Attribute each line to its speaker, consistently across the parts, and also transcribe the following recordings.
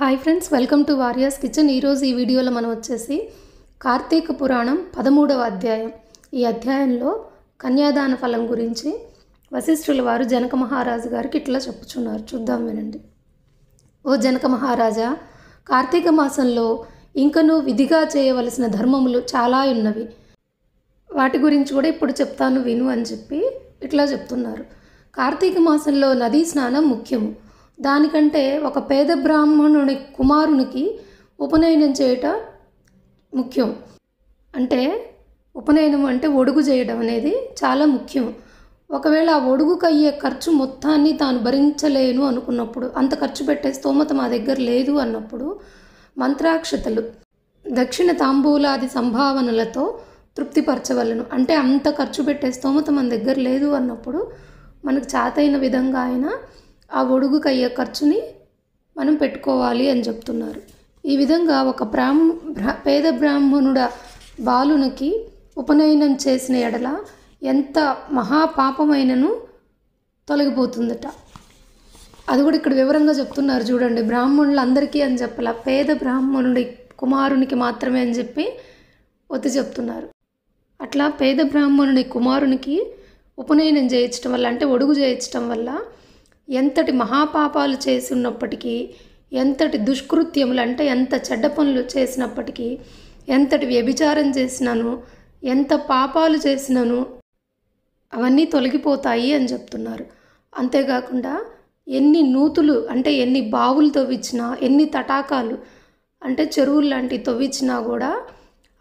Speaker 1: hi friends welcome to warriors kitchen ఈరోజు ఈ వీడియోలో మనం వచ్చేసి కార్తీక పురాణం పదమూడవ అధ్యాయం ఈ అధ్యాయంలో కన్యాదాన ఫలం గురించి వశిష్ఠుల వారు జనక మహారాజు గారికి ఇట్లా చెప్పుచున్నారు చూద్దాం వినండి ఓ జనక మహారాజా కార్తీక మాసంలో ఇంకను విధిగా చేయవలసిన ధర్మములు చాలా ఉన్నవి వాటి గురించి కూడా ఇప్పుడు చెప్తాను విను అని చెప్పి ఇట్లా చెప్తున్నారు కార్తీక మాసంలో నదీ స్నానం ముఖ్యము దానికంటే ఒక పేద బ్రాహ్మణుని కుమారునికి ఉపనయనం చేయట ముఖ్యం అంటే ఉపనయనం అంటే ఒడుగు చేయడం అనేది చాలా ముఖ్యం ఒకవేళ ఆ ఒడుగుకు అయ్యే ఖర్చు మొత్తాన్ని తాను భరించలేను అనుకున్నప్పుడు అంత ఖర్చు పెట్టే స్తోమత మా దగ్గర లేదు అన్నప్పుడు మంత్రాక్షతలు దక్షిణ తాంబూలాది సంభావనలతో తృప్తిపరచవలను అంటే అంత ఖర్చు పెట్టే స్తోమత మన దగ్గర లేదు అన్నప్పుడు మనకు చాతైన విధంగా అయినా ఆ గొడుగుకు అయ్యే ఖర్చుని మనం పెట్టుకోవాలి అని చెప్తున్నారు ఈ విధంగా ఒక బ్రాహ్మ పేద బ్రాహ్మణుడ బాలునికి ఉపనయనం చేసిన ఎడల ఎంత మహాపాపమైనను తొలగిపోతుందట అది కూడా ఇక్కడ వివరంగా చెప్తున్నారు చూడండి బ్రాహ్మణులందరికీ అని చెప్పాల పేద బ్రాహ్మణుడి కుమారునికి మాత్రమే అని చెప్పి ఒత్తి చెప్తున్నారు అట్లా పేద బ్రాహ్మణుని కుమారునికి ఉపనయనం చేయించడం వల్ల అంటే ఒడుగు చేయించడం వల్ల ఎంతటి మహాపాపాలు చేసినప్పటికీ ఎంతటి దుష్కృత్యములు అంటే ఎంత చెడ్డ పనులు చేసినప్పటికీ ఎంతటి వ్యభిచారం చేసినాను ఎంత పాపాలు చేసినాను అవన్నీ తొలగిపోతాయి అని చెప్తున్నారు అంతేకాకుండా ఎన్ని నూతులు అంటే ఎన్ని బావులు తవ్వించినా ఎన్ని తటాకాలు అంటే చెరువులు లాంటివి తవ్వించినా కూడా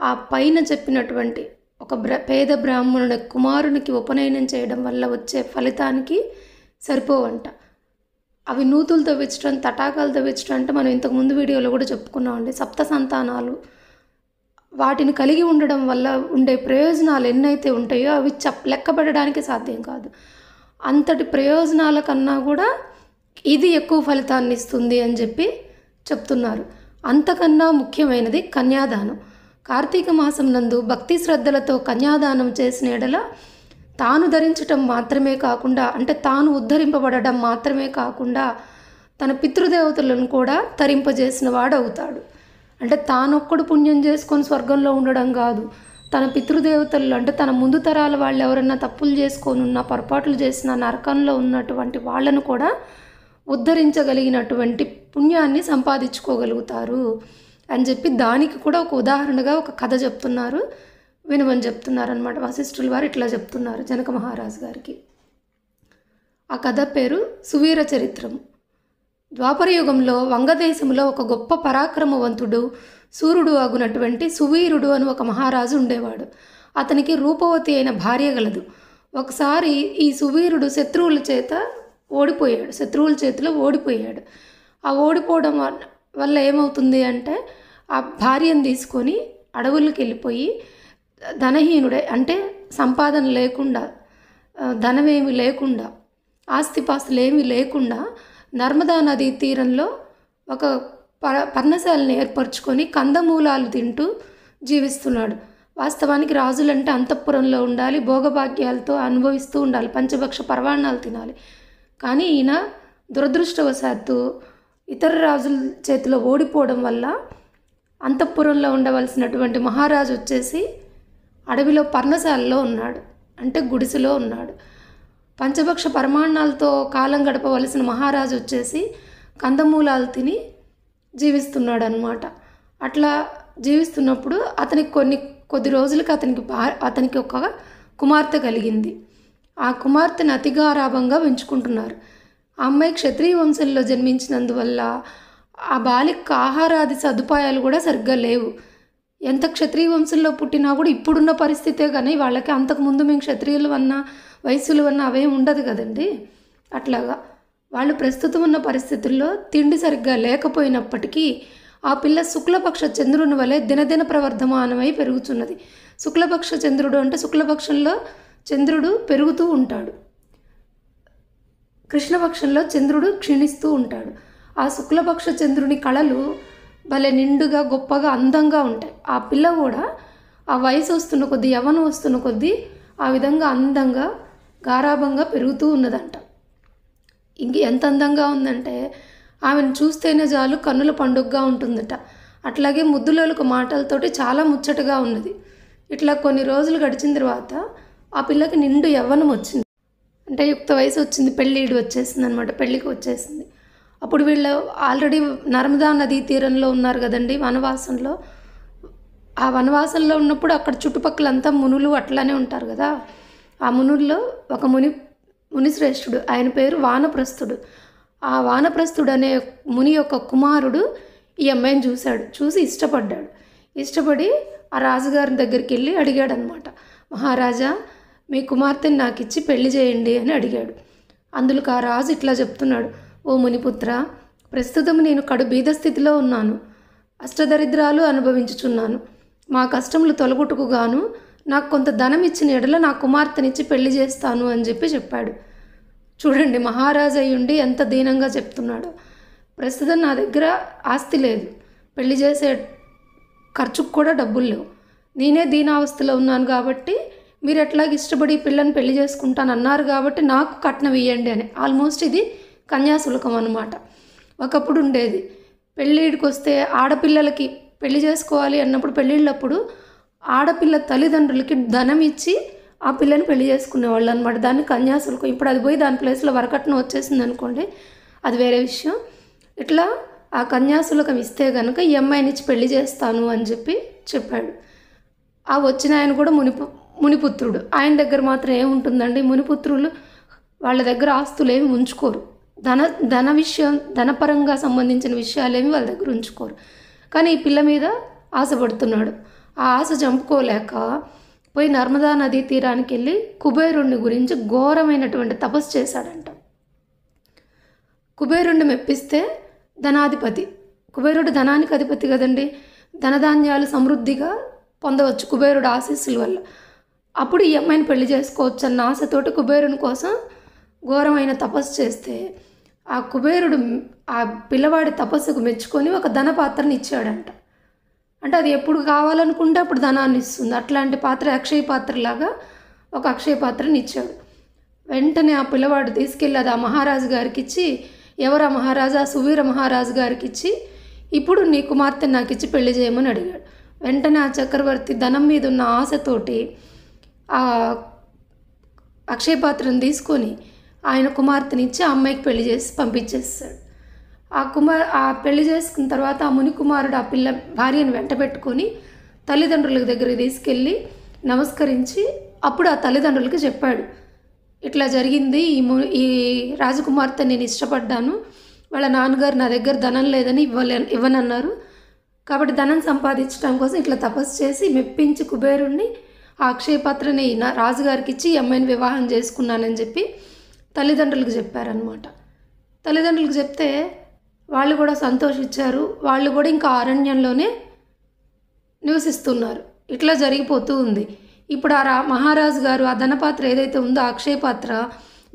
Speaker 1: ఆ పైన చెప్పినటువంటి ఒక బ్ర పేద బ్రాహ్మణుని కుమారునికి ఉపనయనం చేయడం వల్ల వచ్చే ఫలితానికి సరిపోవంట అవి నూతులతో పెంచడం తటాకాలతో పెంచడం అంటే మనం ఇంతకుముందు వీడియోలో కూడా చెప్పుకున్నామండి సప్త సంతానాలు వాటిని కలిగి ఉండడం వల్ల ఉండే ప్రయోజనాలు ఎన్నైతే ఉంటాయో అవి చెప్ లెక్కబెట్టడానికి సాధ్యం కాదు అంతటి ప్రయోజనాల కన్నా కూడా ఇది ఎక్కువ ఫలితాన్ని ఇస్తుంది అని చెప్పి చెప్తున్నారు అంతకన్నా ముఖ్యమైనది కన్యాదానం కార్తీక మాసం నందు భక్తి శ్రద్ధలతో కన్యాదానం చేసిన ఎడల తాను ధరించటం మాత్రమే కాకుండా అంటే తాను ఉద్ధరింపబడడం మాత్రమే కాకుండా తన పితృదేవతలను కూడా తరింపజేసిన వాడవుతాడు అంటే తానొక్కడు పుణ్యం చేసుకొని స్వర్గంలో ఉండడం కాదు తన పితృదేవతలు అంటే తన ముందు తరాల వాళ్ళు ఎవరన్నా తప్పులు చేసుకొని ఉన్న పొరపాట్లు చేసిన నరకంలో ఉన్నటువంటి వాళ్ళను కూడా ఉద్ధరించగలిగినటువంటి పుణ్యాన్ని సంపాదించుకోగలుగుతారు అని చెప్పి దానికి కూడా ఒక ఉదాహరణగా ఒక కథ చెప్తున్నారు వినమని చెప్తున్నారనమాట వశిష్ఠులు వారు ఇట్లా చెప్తున్నారు జనక మహారాజు గారికి ఆ కథ పేరు సువీర చరిత్రం ద్వాపరయుగంలో వంగదేశంలో ఒక గొప్ప పరాక్రమవంతుడు సూర్యుడు అగునటువంటి సువీరుడు అని ఒక మహారాజు ఉండేవాడు అతనికి రూపవతి అయిన భార్య గలదు ఒకసారి ఈ సువీరుడు శత్రువుల చేత ఓడిపోయాడు శత్రువుల చేతిలో ఓడిపోయాడు ఆ ఓడిపోవడం వల్ల ఏమవుతుంది అంటే ఆ భార్యను తీసుకొని అడవులకు వెళ్ళిపోయి ధనహీనుడే అంటే సంపాదన లేకుండా ధనమేమి లేకుండా ఆస్తిపాస్తులు ఏమీ లేకుండా నర్మదా నదీ తీరంలో ఒక ప పర్ణశాలను ఏర్పరచుకొని కందమూలాలు తింటూ జీవిస్తున్నాడు వాస్తవానికి రాజులంటే అంతఃపురంలో ఉండాలి భోగభాగ్యాలతో అనుభవిస్తూ ఉండాలి పంచభక్ష పర్వాణాలు తినాలి కానీ ఈయన దురదృష్టవశాత్తు ఇతర రాజుల చేతిలో ఓడిపోవడం వల్ల అంతఃపురంలో ఉండవలసినటువంటి మహారాజు వచ్చేసి అడవిలో పర్ణశాలలో ఉన్నాడు అంటే గుడిసెలో ఉన్నాడు పంచభక్ష పరమాణాలతో కాలం గడపవలసిన మహారాజు వచ్చేసి కందమూలాలు తిని జీవిస్తున్నాడు అనమాట అట్లా జీవిస్తున్నప్పుడు అతనికి కొన్ని కొద్ది రోజులకి అతనికి అతనికి ఒక కుమార్తె కలిగింది ఆ కుమార్తెను అతిగారాభంగా పెంచుకుంటున్నారు ఆ అమ్మాయి క్షత్రియ వంశంలో జన్మించినందువల్ల ఆ బాలిక ఆహారాది సదుపాయాలు కూడా సరిగ్గా లేవు ఎంత క్షత్రియ వంశంలో పుట్టినా కూడా ఇప్పుడున్న పరిస్థితే కానీ వాళ్ళకి అంతకుముందు మేము క్షత్రియులు అన్న వయసులు అన్న అవేం ఉండదు కదండి అట్లాగా వాళ్ళు ప్రస్తుతం ఉన్న పరిస్థితుల్లో తిండి సరిగ్గా లేకపోయినప్పటికీ ఆ పిల్ల శుక్లపక్ష చంద్రుని వలె దినదిన ప్రవర్ధమానమై పెరుగుతున్నది శుక్లపక్ష చంద్రుడు అంటే శుక్లపక్షంలో చంద్రుడు పెరుగుతూ ఉంటాడు కృష్ణపక్షంలో చంద్రుడు క్షీణిస్తూ ఉంటాడు ఆ శుక్లపక్ష చంద్రుని కళలు భలే నిండుగా గొప్పగా అందంగా ఉంటాయి ఆ పిల్ల కూడా ఆ వయసు వస్తున్న కొద్దీ యవనం వస్తున్న కొద్దీ ఆ విధంగా అందంగా గారాభంగా పెరుగుతూ ఉన్నదంట ఇంక ఎంత అందంగా ఉందంటే ఆమెను చూస్తేనే చాలు కన్నుల పండుగగా ఉంటుందట అట్లాగే ముద్దులకు మాటలతోటి చాలా ముచ్చటగా ఉన్నది ఇట్లా కొన్ని రోజులు గడిచిన తర్వాత ఆ పిల్లకి నిండు యవ్వనం వచ్చింది అంటే యుక్త వయసు వచ్చింది పెళ్ళిడు వచ్చేసింది అనమాట పెళ్ళికి వచ్చేసింది అప్పుడు వీళ్ళు ఆల్రెడీ నర్మదా నదీ తీరంలో ఉన్నారు కదండి వనవాసంలో ఆ వనవాసంలో ఉన్నప్పుడు అక్కడ చుట్టుపక్కలంతా మునులు అట్లానే ఉంటారు కదా ఆ మునుల్లో ఒక ముని మునిశ్రేష్ఠుడు ఆయన పేరు వానప్రస్థుడు ఆ వానప్రస్థుడు అనే ముని యొక్క కుమారుడు ఈ అమ్మాయిని చూశాడు చూసి ఇష్టపడ్డాడు ఇష్టపడి ఆ రాజుగారి దగ్గరికి వెళ్ళి అడిగాడనమాట మహారాజా మీ కుమార్తెని నాకు ఇచ్చి పెళ్లి చేయండి అని అడిగాడు అందులోకి ఆ రాజు ఇట్లా చెప్తున్నాడు ఓ మునిపుత్ర ప్రస్తుతం నేను కడు బీద స్థితిలో ఉన్నాను అష్టదరిద్రాలు అనుభవించుచున్నాను మా కష్టములు తొలగుటకు నాకు కొంత ధనం ఇచ్చిన ఎడల నా కుమార్తెనిచ్చి పెళ్లి చేస్తాను అని చెప్పి చెప్పాడు చూడండి మహారాజు అయ్యుండి ఎంత దీనంగా చెప్తున్నాడు ప్రస్తుతం నా దగ్గర ఆస్తి లేదు పెళ్లి చేసే ఖర్చుకు కూడా డబ్బులు లేవు నేనే దీనావస్థలో ఉన్నాను కాబట్టి మీరు ఎట్లాగ ఇష్టపడి పిల్లని పెళ్లి చేసుకుంటానన్నారు కాబట్టి నాకు కట్నం ఇవ్వండి అని ఆల్మోస్ట్ ఇది కన్యాశుల్కం అనమాట ఒకప్పుడు ఉండేది పెళ్ళిడికి వస్తే ఆడపిల్లలకి పెళ్లి చేసుకోవాలి అన్నప్పుడు పెళ్ళిళ్ళప్పుడు ఆడపిల్ల తల్లిదండ్రులకి ధనం ఇచ్చి ఆ పిల్లని పెళ్లి చేసుకునేవాళ్ళు అనమాట దాన్ని కన్యాశుల్కం ఇప్పుడు అది పోయి దాని ప్లేస్లో వరకట్నం వచ్చేసింది అనుకోండి అది వేరే విషయం ఇట్లా ఆ కన్యాశుల్కం ఇస్తే కనుక ఈ అమ్మాయినిచ్చి పెళ్లి చేస్తాను అని చెప్పి చెప్పాడు ఆ వచ్చిన ఆయన కూడా మునిపు మునిపుత్రుడు ఆయన దగ్గర మాత్రం ఏముంటుందండి మునిపుత్రులు వాళ్ళ దగ్గర ఆస్తులు ఏమి ఉంచుకోరు ధన ధన విషయం ధనపరంగా సంబంధించిన విషయాలేమి వాళ్ళ దగ్గర ఉంచుకోరు కానీ ఈ పిల్ల మీద ఆశపడుతున్నాడు ఆ ఆశ చంపుకోలేక పోయి నర్మదా నదీ తీరానికి వెళ్ళి కుబేరుణ్ణి గురించి ఘోరమైనటువంటి తపస్సు చేశాడంట కుబేరుణ్ణి మెప్పిస్తే ధనాధిపతి కుబేరుడు ధనానికి అధిపతి కదండి ధనధాన్యాలు సమృద్ధిగా పొందవచ్చు కుబేరుడు ఆశీస్సుల వల్ల అప్పుడు ఈ అమ్మాయిని పెళ్లి చేసుకోవచ్చు అన్న ఆశతోటి కుబేరుని కోసం ఘోరమైన తపస్సు చేస్తే ఆ కుబేరుడు ఆ పిల్లవాడి తపస్సుకు మెచ్చుకొని ఒక ధన పాత్రని ఇచ్చాడంట అంటే అది ఎప్పుడు కావాలనుకుంటే అప్పుడు ధనాన్ని ఇస్తుంది అట్లాంటి పాత్ర అక్షయ పాత్రలాగా ఒక అక్షయ పాత్రని ఇచ్చాడు వెంటనే ఆ పిల్లవాడు తీసుకెళ్ళి అది ఆ మహారాజు గారికి ఇచ్చి ఎవరా మహారాజా సువీర మహారాజు గారికి ఇచ్చి ఇప్పుడు నీ కుమార్తె నాకు ఇచ్చి పెళ్లి చేయమని అడిగాడు వెంటనే ఆ చక్రవర్తి ధనం మీద ఉన్న ఆశతోటి ఆ అక్షయ పాత్రను తీసుకొని ఆయన కుమార్తెనిచ్చి ఆ అమ్మాయికి పెళ్లి చేసి పంపించేస్తాడు ఆ కుమార్ ఆ పెళ్లి చేసుకున్న తర్వాత ఆ ముని కుమారుడు ఆ పిల్ల భార్యను వెంట పెట్టుకొని తల్లిదండ్రుల దగ్గర తీసుకెళ్ళి నమస్కరించి అప్పుడు ఆ తల్లిదండ్రులకి చెప్పాడు ఇట్లా జరిగింది ఈ ము ఈ రాజకుమార్తె నేను ఇష్టపడ్డాను వాళ్ళ నాన్నగారు నా దగ్గర ధనం లేదని ఇవ్వలే ఇవ్వనన్నారు కాబట్టి ధనం సంపాదించడం కోసం ఇట్లా తపస్సు చేసి మెప్పించి కుబేరుణ్ణి ఆ అక్షయపాత్రని నా రాజుగారికి ఇచ్చి ఈ అమ్మాయిని వివాహం చేసుకున్నానని చెప్పి తల్లిదండ్రులకు చెప్పారనమాట తల్లిదండ్రులకు చెప్తే వాళ్ళు కూడా సంతోషించారు వాళ్ళు కూడా ఇంకా అరణ్యంలోనే నివసిస్తున్నారు ఇట్లా జరిగిపోతూ ఉంది ఇప్పుడు ఆ రా మహారాజు గారు ఆ ధనపాత్ర ఏదైతే ఉందో అక్షయ పాత్ర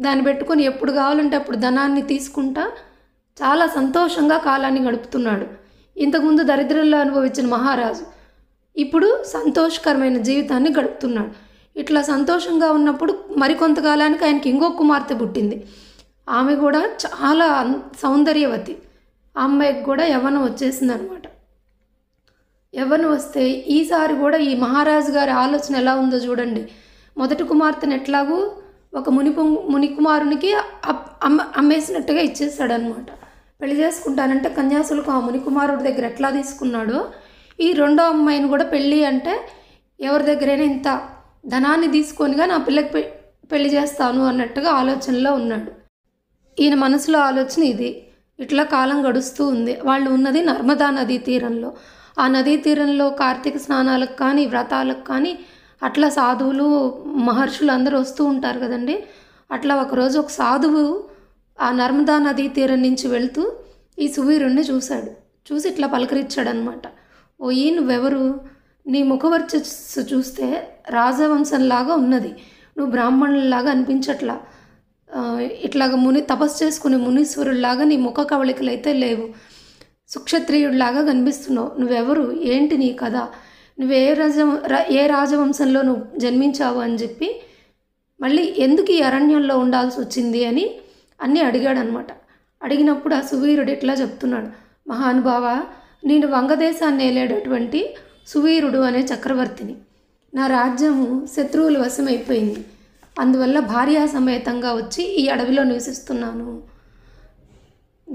Speaker 1: దాన్ని పెట్టుకొని ఎప్పుడు కావాలంటే అప్పుడు ధనాన్ని తీసుకుంటా చాలా సంతోషంగా కాలాన్ని గడుపుతున్నాడు ఇంతకుముందు దరిద్రంలో అనుభవించిన మహారాజు ఇప్పుడు సంతోషకరమైన జీవితాన్ని గడుపుతున్నాడు ఇట్లా సంతోషంగా ఉన్నప్పుడు మరికొంతకాలానికి ఆయనకి ఇంకో కుమార్తె పుట్టింది ఆమె కూడా చాలా సౌందర్యవతి ఆ అమ్మాయికి కూడా యవ్వనం వచ్చేసింది అనమాట యవ్వనం వస్తే ఈసారి కూడా ఈ మహారాజు గారి ఆలోచన ఎలా ఉందో చూడండి మొదటి కుమార్తెను ఎట్లాగూ ఒక ముని ముని కుమారునికి అమ్మ అమ్మేసినట్టుగా ఇచ్చేసాడనమాట పెళ్లి చేసుకుంటానంటే కన్యాసులకు ఆ మునికుమారుడి దగ్గర ఎట్లా తీసుకున్నాడో ఈ రెండో అమ్మాయిని కూడా పెళ్ళి అంటే ఎవరి దగ్గరైనా ఇంత ధనాన్ని తీసుకొనిగా నా పిల్లకి పెళ్లి చేస్తాను అన్నట్టుగా ఆలోచనలో ఉన్నాడు ఈయన మనసులో ఆలోచన ఇది ఇట్లా కాలం గడుస్తూ ఉంది వాళ్ళు ఉన్నది నర్మదా నదీ తీరంలో ఆ నదీ తీరంలో కార్తీక స్నానాలకు కానీ వ్రతాలకు కానీ అట్లా సాధువులు మహర్షులు అందరూ వస్తూ ఉంటారు కదండి అట్లా ఒకరోజు ఒక సాధువు ఆ నర్మదా నదీ తీరం నుంచి వెళుతూ ఈ సువీరుణ్ణి చూశాడు చూసి ఇట్లా పలకరించాడనమాట ఓ ఈ నువ్వెవరు నీ ముఖవర్చస్సు చూస్తే రాజవంశంలాగా ఉన్నది నువ్వు బ్రాహ్మణుల్లాగా అనిపించట్లా ఇట్లాగ ముని తపస్సు చేసుకునే మునీశ్వరుల్లాగా నీ ముఖ కవళికలు అయితే లేవు సుక్షత్రియుడిలాగా కనిపిస్తున్నావు నువ్వెవరు ఏంటి నీ కథ నువ్వు ఏ రాజ ఏ రాజవంశంలో నువ్వు జన్మించావు అని చెప్పి మళ్ళీ ఎందుకు ఈ అరణ్యంలో ఉండాల్సి వచ్చింది అని అన్నీ అడిగాడనమాట అడిగినప్పుడు ఆ సువీరుడు ఇట్లా చెప్తున్నాడు మహానుభావ నేను వంగదేశాన్ని వెళ్ళేటటువంటి సువీరుడు అనే చక్రవర్తిని నా రాజ్యము శత్రువుల వశమైపోయింది అందువల్ల భార్యా సమేతంగా వచ్చి ఈ అడవిలో నివసిస్తున్నాను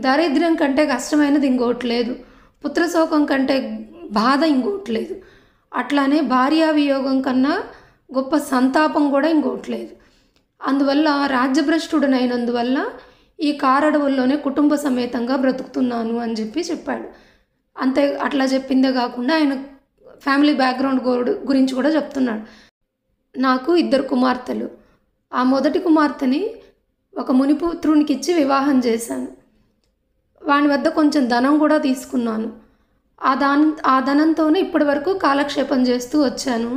Speaker 1: దారిద్ర్యం కంటే కష్టమైనది ఇంకోటి లేదు పుత్రశోకం కంటే బాధ ఇంకోటి లేదు అట్లానే భార్యా వియోగం కన్నా గొప్ప సంతాపం కూడా ఇంకోటి లేదు అందువల్ల రాజ్యభ్రష్టుడనైనందువల్ల ఈ కారడవుల్లోనే కుటుంబ సమేతంగా బ్రతుకుతున్నాను అని చెప్పి చెప్పాడు అంతే అట్లా చెప్పిందే కాకుండా ఆయన ఫ్యామిలీ బ్యాక్గ్రౌండ్ గోడు గురించి కూడా చెప్తున్నాడు నాకు ఇద్దరు కుమార్తెలు ఆ మొదటి కుమార్తెని ఒక మునిపుత్రునికి ఇచ్చి వివాహం చేశాను వాని వద్ద కొంచెం ధనం కూడా తీసుకున్నాను ఆ దాన్ ఆ ధనంతోనే ఇప్పటి వరకు కాలక్షేపం చేస్తూ వచ్చాను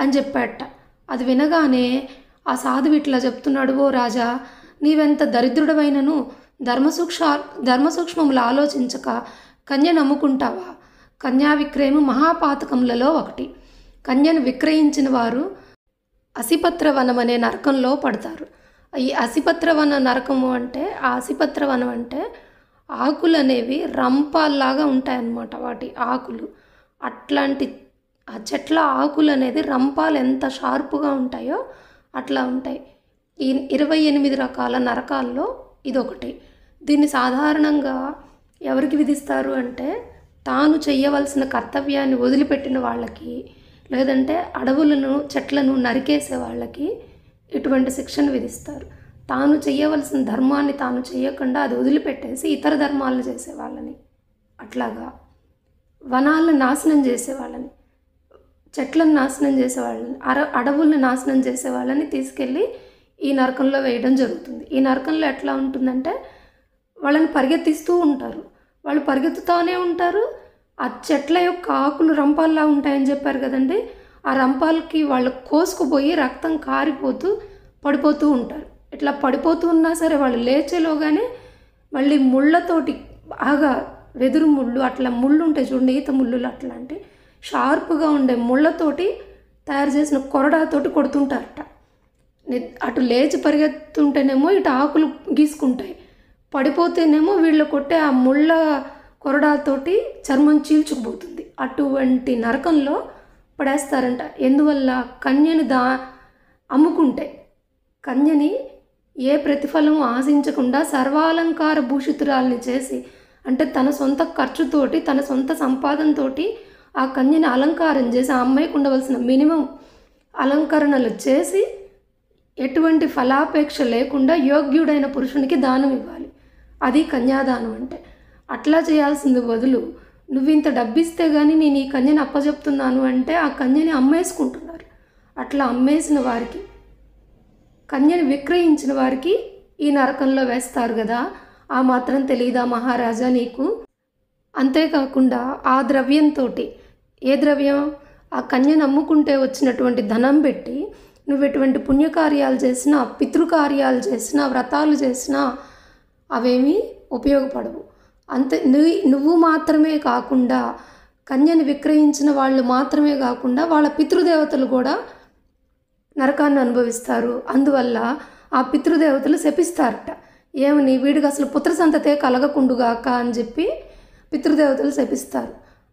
Speaker 1: అని చెప్పాట అది వినగానే ఆ సాధువు ఇట్లా చెప్తున్నాడు ఓ రాజా నీవెంత దరిద్రుడవైనను ధర్మసూక్ష ధర్మసూక్ష్మములు ఆలోచించక కన్య నమ్ముకుంటావా కన్యా విక్రయము మహాపాతకములలో ఒకటి కన్యను విక్రయించిన వారు అసిపత్ర వనం అనే నరకంలో పడతారు ఈ అసిపత్ర వన నరకము అంటే ఆ అసిపత్ర వనం అంటే ఆకులు అనేవి రంపాల్లాగా ఉంటాయన్నమాట వాటి ఆకులు అట్లాంటి ఆ చెట్ల ఆకులు అనేది రంపాలు ఎంత షార్పుగా ఉంటాయో అట్లా ఉంటాయి ఈ ఇరవై ఎనిమిది రకాల నరకాల్లో ఇదొకటి దీన్ని సాధారణంగా ఎవరికి విధిస్తారు అంటే తాను చేయవలసిన కర్తవ్యాన్ని వదిలిపెట్టిన వాళ్ళకి లేదంటే అడవులను చెట్లను నరికేసే వాళ్ళకి ఇటువంటి శిక్షను విధిస్తారు తాను చేయవలసిన ధర్మాన్ని తాను చేయకుండా అది వదిలిపెట్టేసి ఇతర ధర్మాలను చేసేవాళ్ళని అట్లాగా వనాలను నాశనం చేసేవాళ్ళని చెట్లను నాశనం చేసేవాళ్ళని అర అడవులను నాశనం చేసేవాళ్ళని తీసుకెళ్ళి ఈ నరకంలో వేయడం జరుగుతుంది ఈ నరకంలో ఎట్లా ఉంటుందంటే వాళ్ళని పరిగెత్తిస్తూ ఉంటారు వాళ్ళు పరిగెత్తుతూనే ఉంటారు ఆ చెట్ల యొక్క ఆకులు రంపాల్లా ఉంటాయని చెప్పారు కదండి ఆ రంపాలకి వాళ్ళు కోసుకుపోయి రక్తం కారిపోతూ పడిపోతూ ఉంటారు ఇట్లా పడిపోతూ ఉన్నా సరే వాళ్ళు లేచేలోగానే మళ్ళీ ముళ్ళతోటి బాగా వెదురు ముళ్ళు అట్లా ముళ్ళు ఉంటాయి చూడండి ఈత ముళ్ళులు అట్లాంటి షార్ప్గా ఉండే ముళ్ళతోటి తయారు చేసిన కొరడాతోటి కొడుతుంటారట అటు లేచి పరిగెత్తుంటేనేమో ఇటు ఆకులు గీసుకుంటాయి పడిపోతేనేమో వీళ్ళు కొట్టే ఆ ముళ్ళ కొరడాతోటి చర్మం చీల్చుకుపోతుంది అటువంటి నరకంలో పడేస్తారంట ఎందువల్ల కన్యని దా అమ్ముకుంటే కన్యని ఏ ప్రతిఫలం ఆశించకుండా సర్వాలంకార భూషితురాల్ని చేసి అంటే తన సొంత ఖర్చుతోటి తన సొంత సంపాదనతోటి ఆ కన్యని అలంకారం చేసి ఆ అమ్మాయికి ఉండవలసిన మినిమం అలంకరణలు చేసి ఎటువంటి ఫలాపేక్ష లేకుండా యోగ్యుడైన పురుషునికి దానం ఇవ్వాలి అది కన్యాదానం అంటే అట్లా చేయాల్సింది బదులు నువ్వు ఇంత డబ్బిస్తే కానీ నేను ఈ కన్యని అప్పజెప్తున్నాను అంటే ఆ కన్యని అమ్మేసుకుంటున్నారు అట్లా అమ్మేసిన వారికి కన్యని విక్రయించిన వారికి ఈ నరకంలో వేస్తారు కదా ఆ మాత్రం తెలియదా మహారాజా నీకు అంతేకాకుండా ఆ ద్రవ్యంతో ఏ ద్రవ్యం ఆ కన్యను అమ్ముకుంటే వచ్చినటువంటి ధనం పెట్టి నువ్వు ఎటువంటి పుణ్యకార్యాలు చేసినా పితృకార్యాలు చేసినా వ్రతాలు చేసినా అవేమీ ఉపయోగపడవు అంత నువ్వు మాత్రమే కాకుండా కన్యని విక్రయించిన వాళ్ళు మాత్రమే కాకుండా వాళ్ళ పితృదేవతలు కూడా నరకాన్ని అనుభవిస్తారు అందువల్ల ఆ పితృదేవతలు శపిస్తారట ఏమని వీడికి అసలు పుత్ర సంతతే కలగకుండుగాక అని చెప్పి పితృదేవతలు శపిస్తారు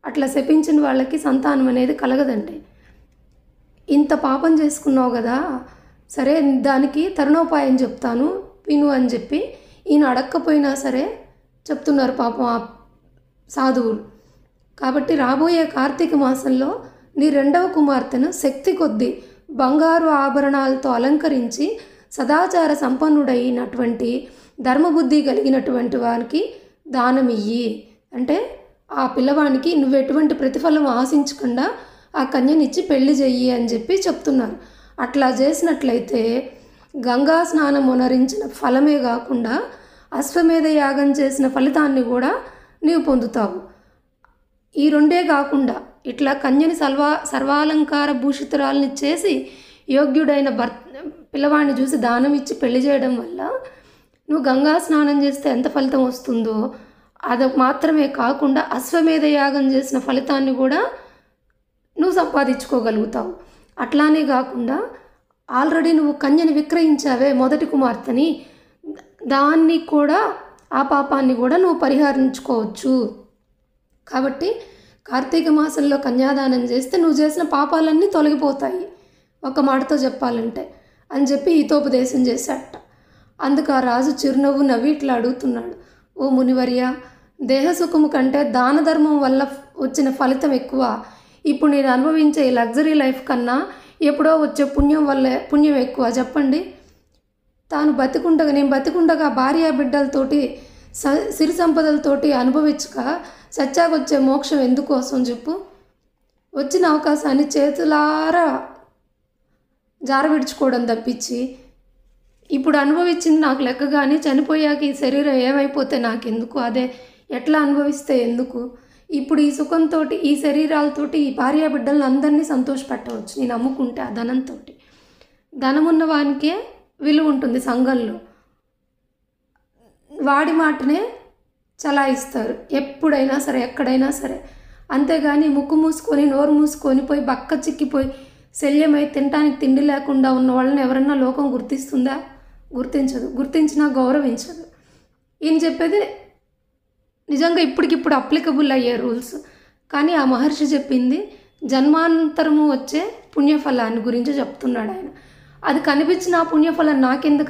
Speaker 1: అట్లా శపించిన వాళ్ళకి సంతానం అనేది కలగదండి ఇంత పాపం చేసుకున్నావు కదా సరే దానికి తరుణోపాయం చెప్తాను విను అని చెప్పి ఈయన అడగకపోయినా సరే చెప్తున్నారు పాపం ఆ సాధువులు కాబట్టి రాబోయే కార్తీక మాసంలో నీ రెండవ కుమార్తెను శక్తి కొద్దీ బంగారు ఆభరణాలతో అలంకరించి సదాచార సంపన్నుడైనటువంటి ధర్మబుద్ధి కలిగినటువంటి వారికి దానమియ్యి అంటే ఆ పిల్లవానికి నువ్వు ఎటువంటి ప్రతిఫలం ఆశించకుండా ఆ కన్యనిచ్చి పెళ్లి చెయ్యి అని చెప్పి చెప్తున్నారు అట్లా చేసినట్లయితే గంగా స్నానం ఉనరించిన ఫలమే కాకుండా అశ్వమేధ యాగం చేసిన ఫలితాన్ని కూడా నీవు పొందుతావు ఈ రెండే కాకుండా ఇట్లా కన్యని సర్వా సర్వాలంకార భూషితురాలని చేసి యోగ్యుడైన భర్త పిల్లవాడిని చూసి దానం ఇచ్చి పెళ్లి చేయడం వల్ల నువ్వు గంగా స్నానం చేస్తే ఎంత ఫలితం వస్తుందో అది మాత్రమే కాకుండా అశ్వమేధ యాగం చేసిన ఫలితాన్ని కూడా నువ్వు సంపాదించుకోగలుగుతావు అట్లానే కాకుండా ఆల్రెడీ నువ్వు కన్యని విక్రయించావే మొదటి కుమార్తెని దాన్ని కూడా ఆ పాపాన్ని కూడా నువ్వు పరిహరించుకోవచ్చు కాబట్టి కార్తీక మాసంలో కన్యాదానం చేస్తే నువ్వు చేసిన పాపాలన్నీ తొలగిపోతాయి ఒక మాటతో చెప్పాలంటే అని చెప్పి హితోపదేశం చేశాట అందుకు ఆ రాజు చిరునవ్వు నవ్వి ఇట్లా అడుగుతున్నాడు ఓ మునివర్య దేహసుఖము కంటే దాన ధర్మం వల్ల వచ్చిన ఫలితం ఎక్కువ ఇప్పుడు నేను అనుభవించే ఈ లగ్జరీ లైఫ్ కన్నా ఎప్పుడో వచ్చే పుణ్యం వల్ల పుణ్యం ఎక్కువ చెప్పండి తాను బతికుండగా నేను బతికుండగా భార్య బిడ్డలతోటి స సిరి సంపదలతోటి అనుభవించక వచ్చే మోక్షం ఎందుకోసం చెప్పు వచ్చిన అవకాశాన్ని చేతులారా జారవిడ్చుకోవడం తప్పించి ఇప్పుడు అనుభవించింది నాకు లెక్క కానీ చనిపోయాక ఈ శరీరం ఏమైపోతే నాకెందుకు అదే ఎట్లా అనుభవిస్తే ఎందుకు ఇప్పుడు ఈ సుఖంతో ఈ శరీరాలతోటి ఈ భార్యా బిడ్డలను అందరినీ సంతోషపెట్టవచ్చు నేను అమ్ముకుంటే ఆ ధనంతో ధనమున్న వానికే విలువ ఉంటుంది సంఘంలో వాడి మాటనే చలాయిస్తారు ఎప్పుడైనా సరే ఎక్కడైనా సరే అంతేగాని ముక్కు మూసుకొని నోరు మూసుకొని పోయి బక్క చిక్కిపోయి శల్యమై తినటానికి తిండి లేకుండా ఉన్న వాళ్ళని ఎవరన్నా లోకం గుర్తిస్తుందా గుర్తించదు గుర్తించినా గౌరవించదు ఈయన చెప్పేది నిజంగా ఇప్పటికిప్పుడు అప్లికబుల్ అయ్యే రూల్స్ కానీ ఆ మహర్షి చెప్పింది జన్మాంతరము వచ్చే పుణ్యఫలాన్ని గురించి చెప్తున్నాడు ఆయన అది కనిపించిన ఆ పుణ్యఫలం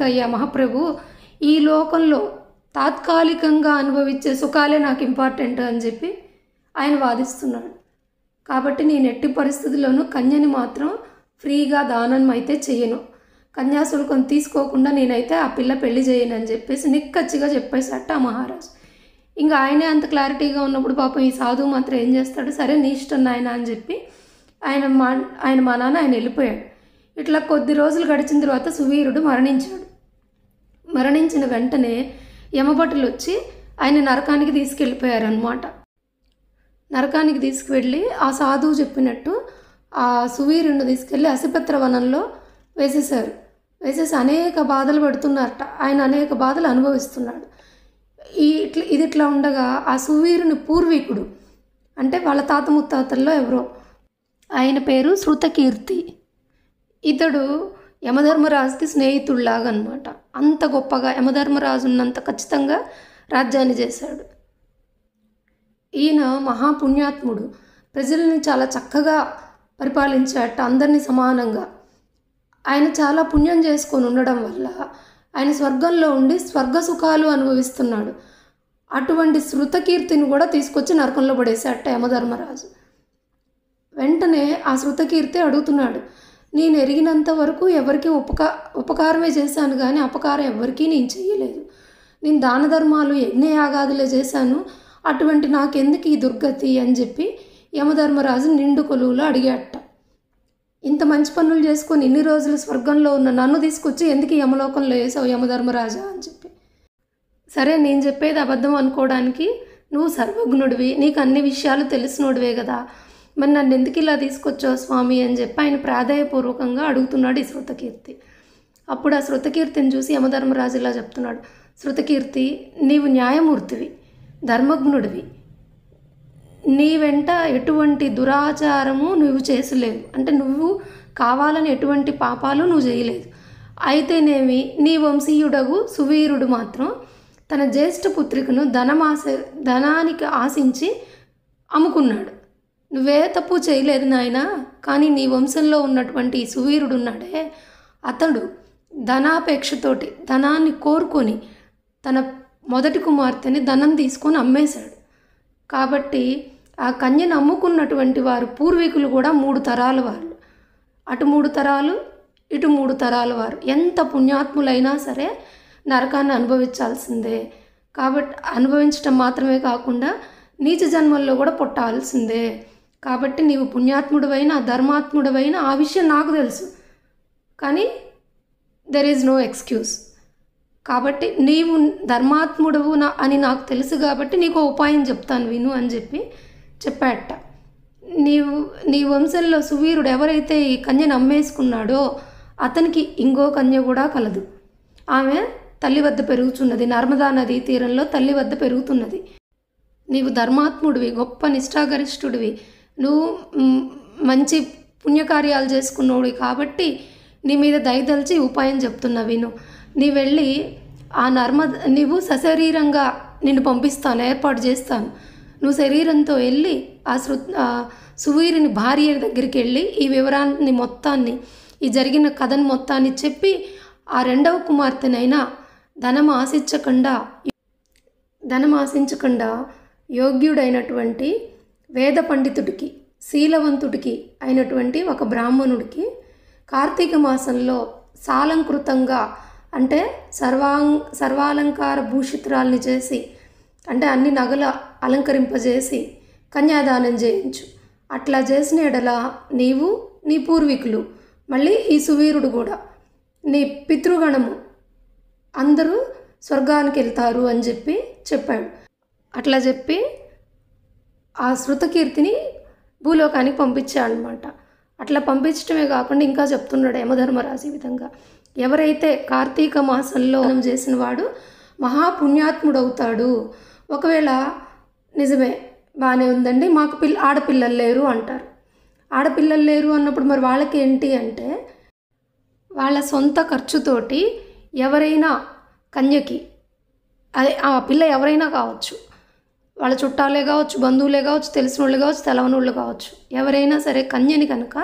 Speaker 1: అయ్యా మహాప్రభు ఈ లోకంలో తాత్కాలికంగా అనుభవించే సుఖాలే నాకు ఇంపార్టెంట్ అని చెప్పి ఆయన వాదిస్తున్నాడు కాబట్టి నేను ఎట్టి పరిస్థితుల్లోనూ కన్యని మాత్రం ఫ్రీగా దానం అయితే చేయను కన్యాశుల్కం తీసుకోకుండా నేనైతే ఆ పిల్ల పెళ్లి చేయను అని చెప్పేసి నిక్కచ్చిగా చెప్పేశాట ఆ మహారాజు ఇంకా ఆయనే అంత క్లారిటీగా ఉన్నప్పుడు పాపం ఈ సాధువు మాత్రం ఏం చేస్తాడు సరే నీ ఇష్టం నాయన అని చెప్పి ఆయన మా ఆయన మా నాన్న ఆయన వెళ్ళిపోయాడు ఇట్లా కొద్ది రోజులు గడిచిన తర్వాత సువీరుడు మరణించాడు మరణించిన వెంటనే యమభటులు వచ్చి ఆయన నరకానికి తీసుకెళ్ళిపోయారనమాట నరకానికి తీసుకువెళ్ళి ఆ సాధువు చెప్పినట్టు ఆ సువీరుడిని తీసుకెళ్ళి అసిపత్ర వనంలో వేసేశారు వేసేసి అనేక బాధలు పడుతున్నారట ఆయన అనేక బాధలు అనుభవిస్తున్నాడు ఈ ఇట్లా ఇది ఇట్లా ఉండగా ఆ సువీరుని పూర్వీకుడు అంటే వాళ్ళ తాత ముత్తాతల్లో ఎవరో ఆయన పేరు శృతకీర్తి ఇతడు యమధర్మరాజుకి స్నేహితుడిలాగా అనమాట అంత గొప్పగా యమధర్మరాజు ఉన్నంత ఖచ్చితంగా రాజ్యాన్ని చేశాడు ఈయన మహాపుణ్యాత్ముడు ప్రజలను చాలా చక్కగా పరిపాలించేట అందరినీ సమానంగా ఆయన చాలా పుణ్యం చేసుకొని ఉండడం వల్ల ఆయన స్వర్గంలో ఉండి స్వర్గ సుఖాలు అనుభవిస్తున్నాడు అటువంటి శృతకీర్తిని కూడా తీసుకొచ్చి నరకంలో పడేశాట యమధర్మరాజు వెంటనే ఆ శృతకీర్తి అడుగుతున్నాడు నేను ఎరిగినంత వరకు ఎవరికి ఉపకార ఉపకారమే చేశాను కానీ అపకారం ఎవరికీ నేను చేయలేదు నేను దాన ధర్మాలు యజ్ఞయాగాదులే చేశాను అటువంటి నాకెందుకు ఈ దుర్గతి అని చెప్పి యమధర్మరాజు నిండు కొలువులో అడిగాట ఇంత మంచి పనులు చేసుకొని ఇన్ని రోజులు స్వర్గంలో ఉన్న నన్ను తీసుకొచ్చి ఎందుకు యమలోకంలో వేసావు యమధర్మరాజా అని చెప్పి సరే నేను చెప్పేది అబద్ధం అనుకోవడానికి నువ్వు సర్వజ్ఞుడివి నీకు అన్ని విషయాలు తెలిసినోడివే కదా మరి నన్ను ఎందుకు ఇలా తీసుకొచ్చావు స్వామి అని చెప్పి ఆయన ప్రాధాయపూర్వకంగా అడుగుతున్నాడు ఈ శృతకీర్తి అప్పుడు ఆ శృతకీర్తిని చూసి యమధర్మరాజు ఇలా చెప్తున్నాడు శృతకీర్తి నీవు న్యాయమూర్తివి ధర్మజ్ఞుడివి నీ వెంట ఎటువంటి దురాచారము నువ్వు చేసలేవు అంటే నువ్వు కావాలని ఎటువంటి పాపాలు నువ్వు చేయలేదు అయితేనేమి నీ వంశీయుడగు సువీరుడు మాత్రం తన జ్యేష్ఠ పుత్రికను ధనమాశ ధనానికి ఆశించి అమ్ముకున్నాడు నువ్వే తప్పు చేయలేదు నాయన కానీ నీ వంశంలో ఉన్నటువంటి సువీరుడున్నాడే అతడు ధనాపేక్షతోటి ధనాన్ని కోరుకొని తన మొదటి కుమార్తెని ధనం తీసుకొని అమ్మేశాడు కాబట్టి ఆ కన్యను అమ్ముకున్నటువంటి వారు పూర్వీకులు కూడా మూడు తరాల వారు అటు మూడు తరాలు ఇటు మూడు తరాల వారు ఎంత పుణ్యాత్ములైనా సరే నరకాన్ని అనుభవించాల్సిందే కాబట్టి అనుభవించటం మాత్రమే కాకుండా నీచ జన్మల్లో కూడా పుట్టాల్సిందే కాబట్టి నీవు పుణ్యాత్ముడువైన ధర్మాత్ముడవైన ఆ విషయం నాకు తెలుసు కానీ దెర్ ఈజ్ నో ఎక్స్క్యూజ్ కాబట్టి నీవు ధర్మాత్ముడు నా అని నాకు తెలుసు కాబట్టి నీకు ఉపాయం చెప్తాను విను అని చెప్పి చెప్పాట నీవు నీ వంశంలో సువీరుడు ఎవరైతే ఈ కన్యను అమ్మేసుకున్నాడో అతనికి ఇంకో కన్య కూడా కలదు ఆమె తల్లి వద్ద పెరుగుతున్నది నర్మదా నదీ తీరంలో తల్లి వద్ద పెరుగుతున్నది నీవు ధర్మాత్ముడివి గొప్ప నిష్ఠాగరిష్ఠుడివి నువ్వు మంచి పుణ్యకార్యాలు చేసుకున్నోడి కాబట్టి నీ మీద దయదలిచి ఉపాయం చెప్తున్నా విను నీ వెళ్ళి ఆ నర్మద నువ్వు సశరీరంగా నిన్ను పంపిస్తాను ఏర్పాటు చేస్తాను నువ్వు శరీరంతో వెళ్ళి ఆ శృ సువీరుని భార్య దగ్గరికి వెళ్ళి ఈ వివరాన్ని మొత్తాన్ని ఈ జరిగిన కథను మొత్తాన్ని చెప్పి ఆ రెండవ కుమార్తెనైనా ధనం ఆశించకుండా ధనం ఆశించకుండా యోగ్యుడైనటువంటి వేద పండితుడికి శీలవంతుడికి అయినటువంటి ఒక బ్రాహ్మణుడికి కార్తీక మాసంలో సాలంకృతంగా అంటే సర్వాంగ్ సర్వాలంకార భూషిత్రాల్ని చేసి అంటే అన్ని నగల అలంకరింపజేసి కన్యాదానం చేయించు అట్లా చేసిన ఎడల నీవు నీ పూర్వీకులు మళ్ళీ ఈ సువీరుడు కూడా నీ పితృగణము అందరూ స్వర్గానికి వెళ్తారు అని చెప్పి చెప్పాడు అట్లా చెప్పి ఆ శృతకీర్తిని భూలోకానికి పంపించాడనమాట అట్లా పంపించడమే కాకుండా ఇంకా చెప్తున్నాడు యమధర్మరాజు ఈ విధంగా ఎవరైతే కార్తీక మాసంలో మనం చేసిన వాడు మహాపుణ్యాత్ముడవుతాడు ఒకవేళ నిజమే బాగానే ఉందండి మాకు పిల్ల ఆడపిల్లలు లేరు అంటారు ఆడపిల్లలు లేరు అన్నప్పుడు మరి వాళ్ళకి ఏంటి అంటే వాళ్ళ సొంత ఖర్చుతోటి ఎవరైనా కన్యకి అదే ఆ పిల్ల ఎవరైనా కావచ్చు వాళ్ళ చుట్టాలే కావచ్చు బంధువులే కావచ్చు తెలిసిన వాళ్ళు కావచ్చు తెలవనోళ్ళు కావచ్చు ఎవరైనా సరే కన్యని కనుక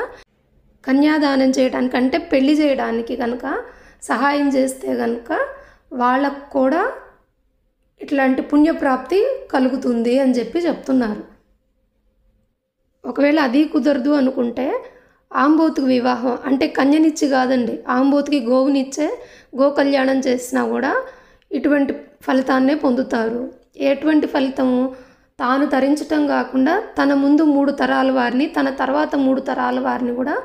Speaker 1: కన్యాదానం చేయడానికి అంటే పెళ్లి చేయడానికి కనుక సహాయం చేస్తే కనుక వాళ్ళకు కూడా ఇట్లాంటి పుణ్యప్రాప్తి కలుగుతుంది అని చెప్పి చెప్తున్నారు ఒకవేళ అది కుదరదు అనుకుంటే ఆంబోతుకి వివాహం అంటే కన్యనిచ్చి కాదండి ఆంబోతికి గోవునిచ్చే గో కళ్యాణం చేసినా కూడా ఇటువంటి ఫలితాన్నే పొందుతారు ఎటువంటి ఫలితము తాను తరించటం కాకుండా తన ముందు మూడు తరాల వారిని తన తర్వాత మూడు తరాల వారిని కూడా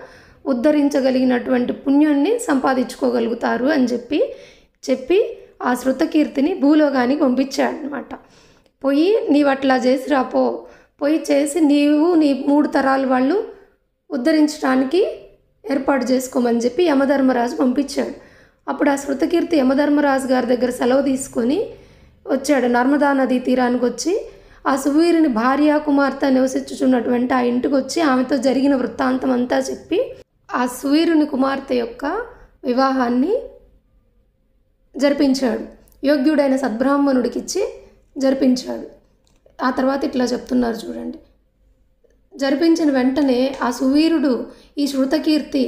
Speaker 1: ఉద్ధరించగలిగినటువంటి పుణ్యాన్ని సంపాదించుకోగలుగుతారు అని చెప్పి చెప్పి ఆ శృతకీర్తిని భూలోకానికి పంపించాడనమాట పోయి నీవు అట్లా చేసి రాపో పోయి చేసి నీవు నీ మూడు తరాల వాళ్ళు ఉద్ధరించడానికి ఏర్పాటు చేసుకోమని చెప్పి యమధర్మరాజు పంపించాడు అప్పుడు ఆ శృతకీర్తి యమధర్మరాజు గారి దగ్గర సెలవు తీసుకొని వచ్చాడు నర్మదా నదీ తీరానికి వచ్చి ఆ సువీరుని భార్య కుమార్తె నివసించుచున్నటువంటి ఆ ఇంటికి వచ్చి ఆమెతో జరిగిన వృత్తాంతం అంతా చెప్పి ఆ సువీరుని కుమార్తె యొక్క వివాహాన్ని జరిపించాడు యోగ్యుడైన సద్బ్రాహ్మణుడికిచ్చి జరిపించాడు ఆ తర్వాత ఇట్లా చెప్తున్నారు చూడండి జరిపించిన వెంటనే ఆ సువీరుడు ఈ శృతకీర్తి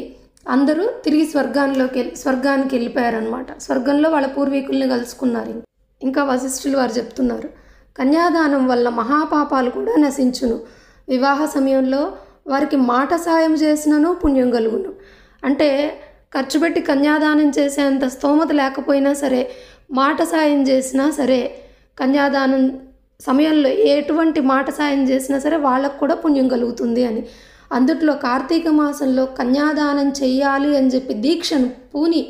Speaker 1: అందరూ తిరిగి స్వర్గాల్లోకి స్వర్గానికి వెళ్ళిపోయారనమాట స్వర్గంలో వాళ్ళ పూర్వీకుల్ని కలుసుకున్నారు ఇంకా వశిష్ఠులు వారు చెప్తున్నారు కన్యాదానం వల్ల మహాపాపాలు కూడా నశించును వివాహ సమయంలో వారికి మాట సాయం చేసినను పుణ్యం కలుగును అంటే ఖర్చు పెట్టి కన్యాదానం చేసేంత స్తోమత లేకపోయినా సరే మాట సాయం చేసినా సరే కన్యాదానం సమయంలో ఎటువంటి మాట సాయం చేసినా సరే వాళ్ళకు కూడా పుణ్యం కలుగుతుంది అని అందుట్లో కార్తీక మాసంలో కన్యాదానం చేయాలి అని చెప్పి దీక్షను పూని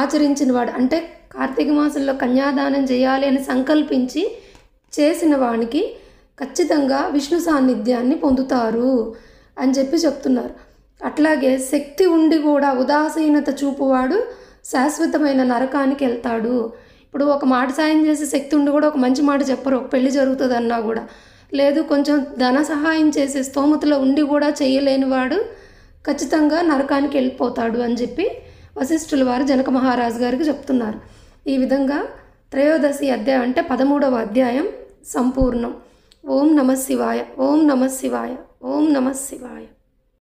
Speaker 1: ఆచరించిన వాడు అంటే కార్తీక మాసంలో కన్యాదానం చేయాలి అని సంకల్పించి చేసిన వానికి ఖచ్చితంగా విష్ణు సాన్నిధ్యాన్ని పొందుతారు అని చెప్పి చెప్తున్నారు అట్లాగే శక్తి ఉండి కూడా ఉదాసీనత చూపువాడు శాశ్వతమైన నరకానికి వెళ్తాడు ఇప్పుడు ఒక మాట సాయం చేసే శక్తి ఉండి కూడా ఒక మంచి మాట చెప్పరు ఒక పెళ్లి జరుగుతుందన్నా కూడా లేదు కొంచెం ధన సహాయం చేసే స్తోమతలో ఉండి కూడా చేయలేని వాడు ఖచ్చితంగా నరకానికి వెళ్ళిపోతాడు అని చెప్పి వశిష్ఠుల వారు జనక మహారాజు గారికి చెప్తున్నారు ఈ విధంగా త్రయోదశి అధ్యాయం అంటే పదమూడవ అధ్యాయం సంపూర్ణం ఓం నమ శివాయ ఓం నమ శివాయ ఓం నమ శివాయ